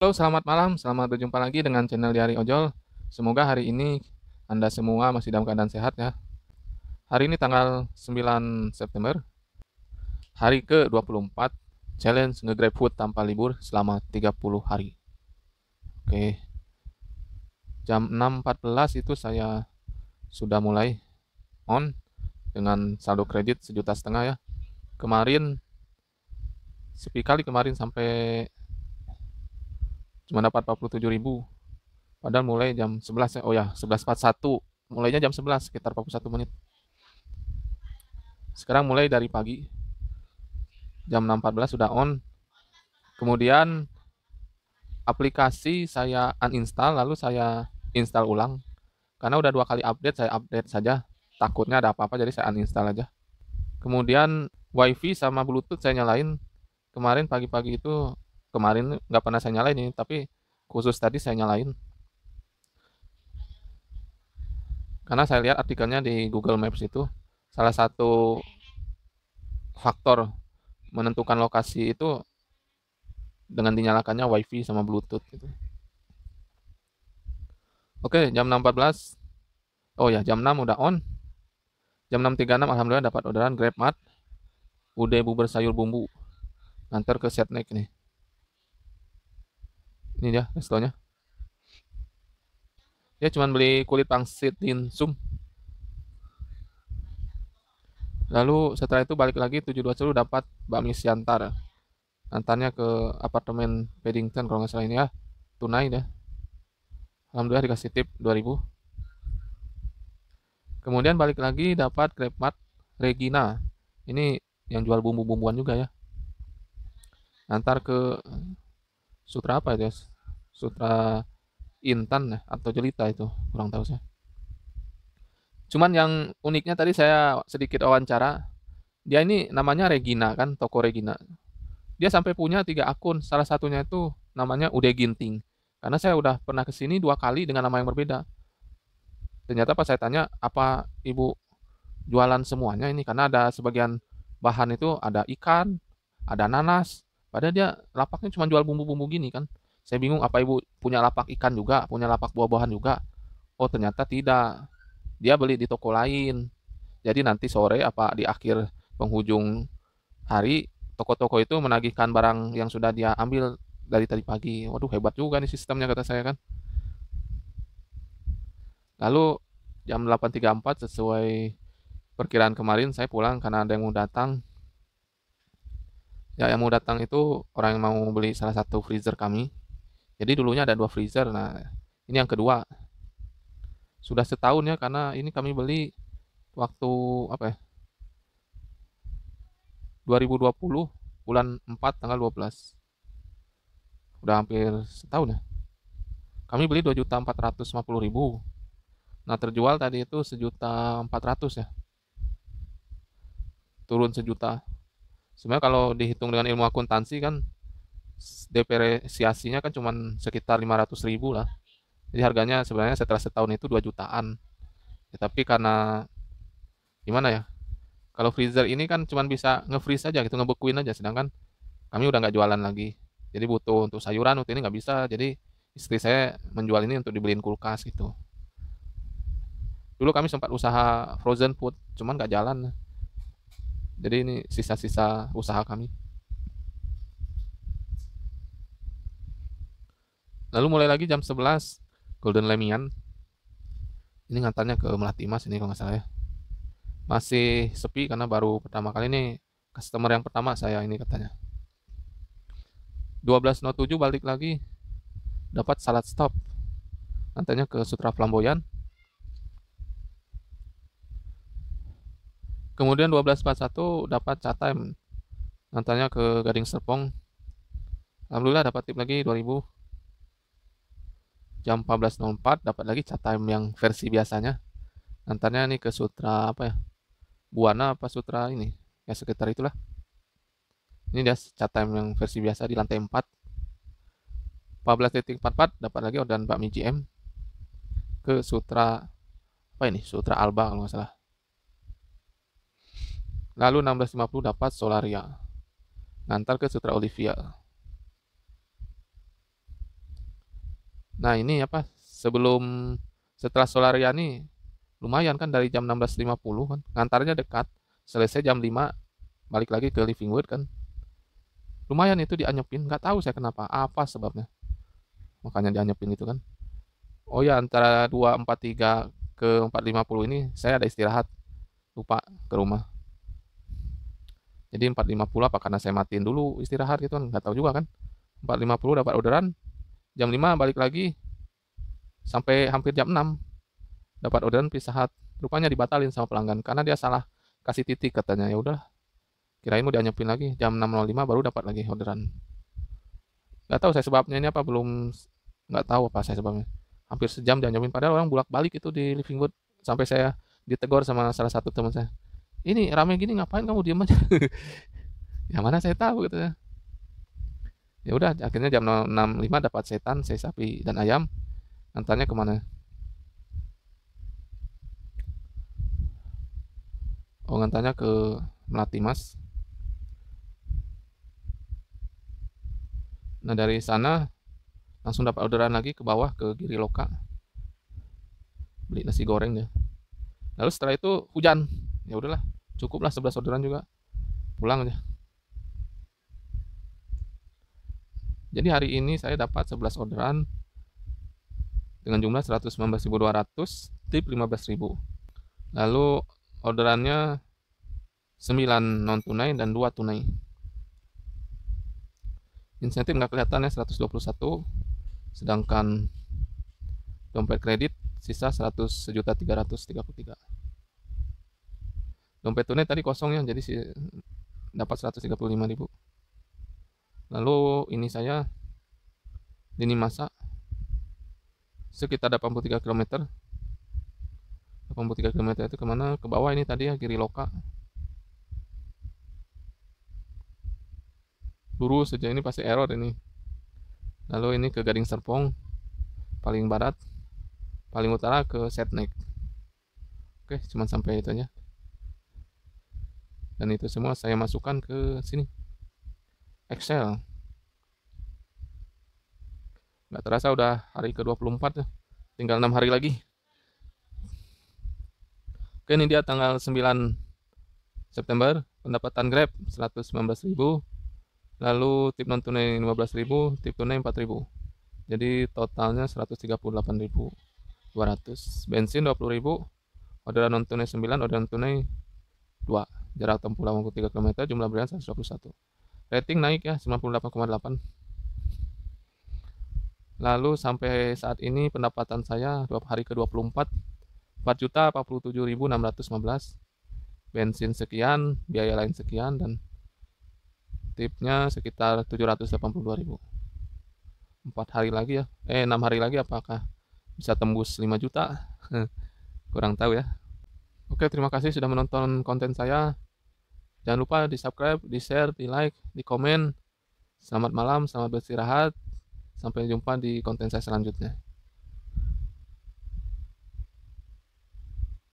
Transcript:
Halo, selamat malam. Selamat berjumpa lagi dengan channel Diari Ojol. Semoga hari ini Anda semua masih dalam keadaan sehat ya. Hari ini tanggal 9 September. Hari ke-24 challenge nge-grab food tanpa libur selama 30 hari. Oke. Jam 6.14 itu saya sudah mulai on dengan saldo kredit sejuta setengah ya. Kemarin sepi kali kemarin sampai cuma dapat 47 ribu padahal mulai jam 11 ya. oh ya 11.41 mulainya jam 11 sekitar 41 menit sekarang mulai dari pagi jam 6.14 sudah on kemudian aplikasi saya uninstall lalu saya install ulang karena udah dua kali update saya update saja takutnya ada apa-apa jadi saya uninstall aja kemudian wifi sama bluetooth saya nyalain kemarin pagi-pagi itu kemarin nggak pernah saya nyalain ini tapi khusus tadi saya nyalain karena saya lihat artikelnya di Google Maps itu salah satu faktor menentukan lokasi itu dengan dinyalakannya WiFi sama Bluetooth gitu. Oke, jam 6.14. Oh ya, jam 6 udah on. Jam 6.36 alhamdulillah dapat orderan GrabMart. Ude bubur sayur bumbu. nganter ke setnek nih ini ya restonya ya cuman beli kulit pangsit dimsum lalu setelah itu balik lagi 720 dapat bakmi siantar antarnya ke apartemen Paddington kalau nggak salah ini ya tunai deh. Alhamdulillah dikasih tip 2000 kemudian balik lagi dapat GrabMart Regina ini yang jual bumbu-bumbuan juga ya antar ke sutra apa itu ya sutra intan ya atau jelita itu kurang tahu saya cuman yang uniknya tadi saya sedikit wawancara dia ini namanya Regina kan toko Regina dia sampai punya tiga akun salah satunya itu namanya Ude Ginting karena saya udah pernah kesini dua kali dengan nama yang berbeda ternyata pas saya tanya apa ibu jualan semuanya ini karena ada sebagian bahan itu ada ikan ada nanas Padahal dia lapaknya cuma jual bumbu-bumbu gini kan. Saya bingung apa ibu punya lapak ikan juga, punya lapak buah-buahan juga. Oh ternyata tidak. Dia beli di toko lain. Jadi nanti sore apa di akhir penghujung hari toko-toko itu menagihkan barang yang sudah dia ambil dari tadi pagi. Waduh hebat juga nih sistemnya kata saya kan. Lalu jam 8.34 sesuai perkiraan kemarin saya pulang karena ada yang mau datang ya yang mau datang itu orang yang mau beli salah satu freezer kami jadi dulunya ada dua freezer nah ini yang kedua sudah setahun ya karena ini kami beli waktu apa ya 2020 bulan 4 tanggal 12 udah hampir setahun ya kami beli 2.450.000 ribu nah terjual tadi itu sejuta 400 ya turun sejuta sebenarnya kalau dihitung dengan ilmu akuntansi kan depresiasinya kan cuma sekitar 500 ribu lah jadi harganya sebenarnya setelah setahun itu 2 jutaan ya, tapi karena gimana ya kalau freezer ini kan cuma bisa nge-freeze aja gitu ngebekuin aja sedangkan kami udah nggak jualan lagi jadi butuh untuk sayuran untuk ini nggak bisa jadi istri saya menjual ini untuk dibeliin kulkas gitu dulu kami sempat usaha frozen food cuman nggak jalan jadi ini sisa-sisa usaha kami. Lalu mulai lagi jam 11 Golden Lemian. Ini ngantarnya ke Melati Mas ini kalau nggak salah ya. Masih sepi karena baru pertama kali ini customer yang pertama saya ini katanya. 12.07 balik lagi dapat salad stop. Nantinya ke Sutra Flamboyan Kemudian 1241 dapat chat time, nantinya ke Gading Serpong. Alhamdulillah dapat tip lagi 2000 jam 14.04 dapat lagi chat time yang versi biasanya Nantinya nih ke sutra apa ya buana apa sutra ini ya sekitar itulah ini dia chat time yang versi biasa di lantai 4 14.44 dapat lagi orderan Mbak GM ke sutra apa ini sutra alba kalau nggak salah Lalu 1650 dapat Solaria. Ngantar ke Sutra Olivia. Nah ini apa sebelum setelah Solaria ini lumayan kan dari jam 16.50 kan ngantarnya dekat selesai jam 5 balik lagi ke Livingwood kan lumayan itu dianyepin nggak tahu saya kenapa apa sebabnya makanya dianyepin itu kan oh ya antara 243 ke 450 ini saya ada istirahat lupa ke rumah jadi 4.50 apa karena saya matiin dulu istirahat gitu kan, nggak tahu juga kan. 4.50 dapat orderan, jam 5 balik lagi sampai hampir jam 6 dapat orderan Pizza Hut. Rupanya dibatalin sama pelanggan karena dia salah kasih titik katanya. Ya udah. Kirain mau dianyepin lagi jam 6.05 baru dapat lagi orderan. Nggak tahu saya sebabnya ini apa belum nggak tahu apa saya sebabnya. Hampir sejam dianyepin padahal orang bulak balik itu di Living Good sampai saya ditegor sama salah satu teman saya ini ramai gini ngapain kamu diam aja ya mana saya tahu gitu ya ya udah akhirnya jam 6.05 dapat setan saya sapi dan ayam antarnya kemana oh ngantarnya ke Melati Mas nah dari sana langsung dapat orderan lagi ke bawah ke Giri Loka beli nasi goreng ya lalu setelah itu hujan ya udahlah cukup lah 11 orderan juga pulang aja jadi hari ini saya dapat 11 orderan dengan jumlah 119.200 tip 15.000 lalu orderannya 9 non tunai dan 2 tunai insentif nggak kelihatan ya 121 sedangkan dompet kredit sisa 100 juta 333 dompet tunai tadi kosong ya jadi si, dapat 135 ribu. lalu ini saya ini masa sekitar 83 km 83 km itu kemana ke bawah ini tadi ya kiri loka lurus saja ini pasti error ini lalu ini ke Gading Serpong paling barat paling utara ke Setnek oke cuman sampai itu aja dan itu semua saya masukkan ke sini Excel nggak terasa udah hari ke-24 ya. tinggal enam hari lagi oke ini dia tanggal 9 September pendapatan Grab 119.000 lalu tip non tunai 15.000 tip tunai 4.000 jadi totalnya 138.200 bensin 20.000 orderan non tunai 9 orderan tunai 2 Jarak tempuh 83 km, jumlah berian 121. Rating naik ya 98,8. Lalu sampai saat ini pendapatan saya hari ke-24 4 juta 47.615 bensin sekian biaya lain sekian dan tipnya sekitar 782.000 4 hari lagi ya eh 6 hari lagi apakah bisa tembus 5 juta kurang tahu ya Oke, terima kasih sudah menonton konten saya. Jangan lupa di subscribe, di share, di like, di komen. Selamat malam, selamat beristirahat. Sampai jumpa di konten saya selanjutnya.